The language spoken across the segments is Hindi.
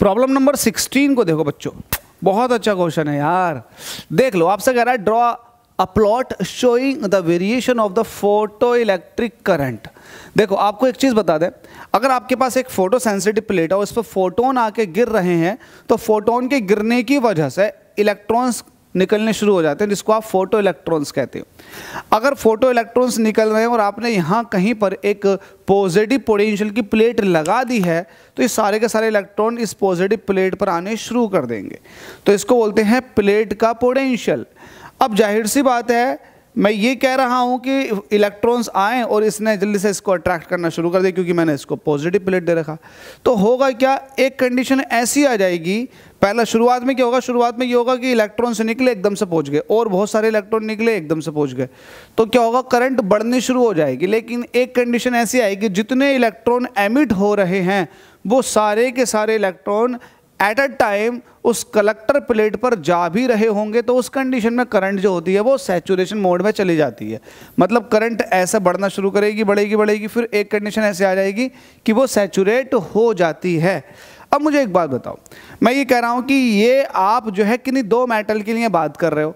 प्रॉब्लम नंबर सिक्सटीन को देखो बच्चों बहुत अच्छा क्वेश्चन है यार देख लो आपसे कह रहा है draw a plot showing the variation of the photoelectric current देखो आपको एक चीज़ बता दें अगर आपके पास एक फोटो सेंसिटिव प्लेट है और उस पर फोटोन आके गिर रहे हैं तो फोटोन के गिरने की वजह से इलेक्ट्रॉन्स निकलने शुरू हो जाते हैं जिसको आप फोटो इलेक्ट्रॉन्स कहते हो अगर फोटो इलेक्ट्रॉन्स निकल रहे हैं और आपने यहाँ कहीं पर एक पॉजिटिव पोटेंशियल की प्लेट लगा दी है तो ये सारे के सारे इलेक्ट्रॉन इस पॉजिटिव प्लेट पर आने शुरू कर देंगे तो इसको बोलते हैं प्लेट का पोटेंशियल अब जाहिर सी बात है मैं ये कह रहा हूँ कि इलेक्ट्रॉन्स आएँ और इसने जल्दी से इसको अट्रैक्ट करना शुरू कर दिया क्योंकि मैंने इसको पॉजिटिव प्लेट दे रखा तो होगा क्या एक कंडीशन ऐसी आ जाएगी पहला शुरुआत में क्या होगा शुरुआत में ये होगा कि इलेक्ट्रॉन से निकले एकदम से पहुंच गए और बहुत सारे इलेक्ट्रॉन निकले एकदम से पहुंच गए तो क्या होगा करंट बढ़नी शुरू हो जाएगी लेकिन एक कंडीशन ऐसी आएगी जितने इलेक्ट्रॉन एमिट हो रहे हैं वो सारे के सारे इलेक्ट्रॉन एट अ टाइम उस कलेक्टर प्लेट पर जा भी रहे होंगे तो उस कंडीशन में करंट जो होती है वो सेचुरेशन मोड में चली जाती है मतलब करंट ऐसे बढ़ना शुरू करेगी बढ़ेगी बढ़ेगी फिर एक कंडीशन ऐसे आ जाएगी कि वो सेचुरेट हो जाती है अब मुझे एक बात बताओ मैं ये कह रहा हूँ कि ये आप जो है किन्हीं दो मेटल के लिए बात कर रहे हो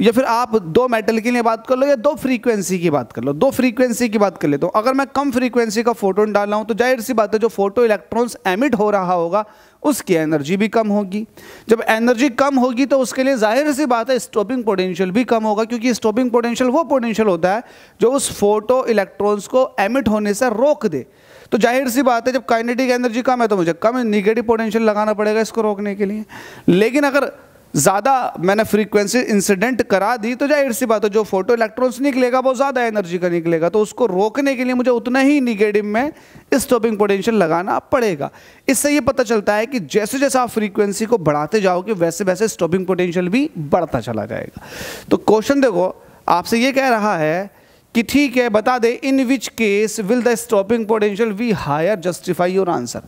या फिर आप दो मेटल के लिए बात कर लो या दो फ्रीक्वेंसी की बात कर लो दो फ्रीक्वेंसी की बात कर लेता हूँ अगर मैं कम फ्रीक्वेंसी का फोटोन डाल रहा हूँ तो जाहिर सी बात है जो फोटो इलेक्ट्रॉन्स एमिट हो रहा होगा उसकी एनर्जी भी कम होगी जब एनर्जी कम होगी तो उसके लिए जाहिर सी बात है स्टॉपिंग पोटेंशियल भी कम होगा क्योंकि स्टॉपिंग पोटेंशियल वो पोटेंशियल होता है जो उस फोटो इलेक्ट्रॉन्स को एमिट होने से रोक दे तो जाहिर सी बात है जब काइनेटिक एनर्जी कम है तो मुझे कम निगेटिव पोटेंशियल लगाना पड़ेगा इसको रोकने के लिए लेकिन अगर ज़्यादा मैंने फ्रीक्वेंसी इंसिडेंट करा दी तो जाहिर सी बात है जो फोटो इलेक्ट्रॉन्स निकलेगा वो ज़्यादा एनर्जी का निकलेगा तो उसको रोकने के लिए मुझे उतना ही निगेटिव में स्टॉपिंग पोटेंशियल लगाना पड़ेगा इससे ये पता चलता है कि जैसे जैसे आप फ्रीक्वेंसी को बढ़ाते जाओगे वैसे वैसे स्टॉपिंग पोटेंशियल भी बढ़ता चला जाएगा तो क्वेश्चन देखो आपसे ये कह रहा है कि ठीक है बता दे in which case will the stopping potential be higher justify your answer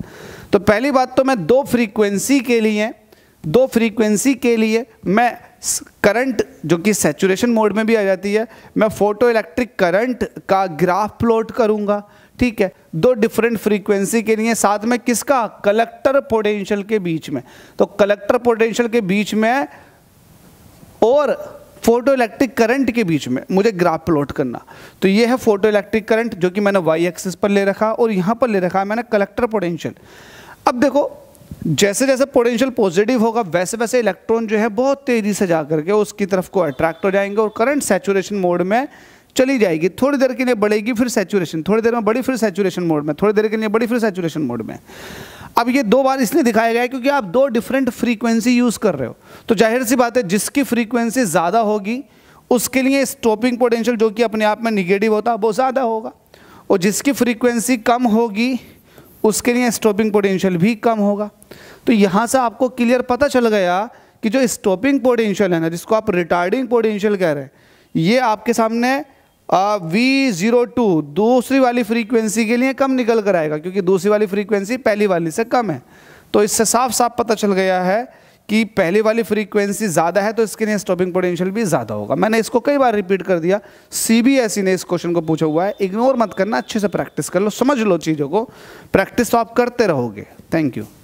तो पहली बात तो मैं दो फ्रीक्वेंसी के लिए दो फ्रीक्वेंसी के लिए मैं करंट जो कि सेचुरेशन मोड में भी आ जाती है मैं फोटो इलेक्ट्रिक करंट का ग्राफ प्लॉट करूंगा ठीक है दो डिफरेंट फ्रीक्वेंसी के लिए साथ में किसका कलेक्टर पोटेंशियल के बीच में तो कलेक्टर पोटेंशियल के बीच में और फोटो इलेक्ट्रिक करंट के बीच में मुझे ग्राफ प्लॉट करना तो ये है फोटो इलेक्ट्रिक करंट जो कि मैंने वाई एक्सिस पर ले रखा और यहाँ पर ले रखा है मैंने कलेक्टर पोटेंशियल अब देखो जैसे जैसे पोटेंशियल पॉजिटिव होगा वैसे वैसे इलेक्ट्रॉन जो है बहुत तेज़ी से जा करके उसकी तरफ को अट्रैक्ट हो जाएंगे और करंट सेचुरेशन मोड में चली जाएगी थोड़ी देर के लिए बढ़ेगी फिर सेचुरेशन थोड़ी देर में बड़ी फिर सेचुरेशन मोड में थोड़ी देर के लिए बड़ी फिर सेचुरेशन मोड में अब ये दो बार इसलिए दिखाया गया है क्योंकि आप दो डिफरेंट फ्रीक्वेंसी यूज़ कर रहे हो तो जाहिर सी बात है जिसकी फ्रीक्वेंसी ज़्यादा होगी उसके लिए स्टॉपिंग पोटेंशियल जो कि अपने आप में निगेटिव होता है वो ज़्यादा होगा और जिसकी फ्रीक्वेंसी कम होगी उसके लिए स्टॉपिंग पोटेंशियल भी कम होगा तो यहाँ से आपको क्लियर पता चल गया कि जो स्टॉपिंग पोटेंशियल है ना जिसको आप रिटार्डिंग पोटेंशियल कह रहे हैं ये आपके सामने वी ज़ीरो टू दूसरी वाली फ्रीक्वेंसी के लिए कम निकल कर आएगा क्योंकि दूसरी वाली फ्रीक्वेंसी पहली वाली से कम है तो इससे साफ साफ पता चल गया है कि पहले वाली फ्रीक्वेंसी ज़्यादा है तो इसके लिए स्टॉपिंग पोटेंशियल भी ज़्यादा होगा मैंने इसको कई बार रिपीट कर दिया सीबीएसई ने इस क्वेश्चन को पूछा हुआ है इग्नोर मत करना अच्छे से प्रैक्टिस कर लो समझ लो चीज़ों को प्रैक्टिस तो आप करते रहोगे थैंक यू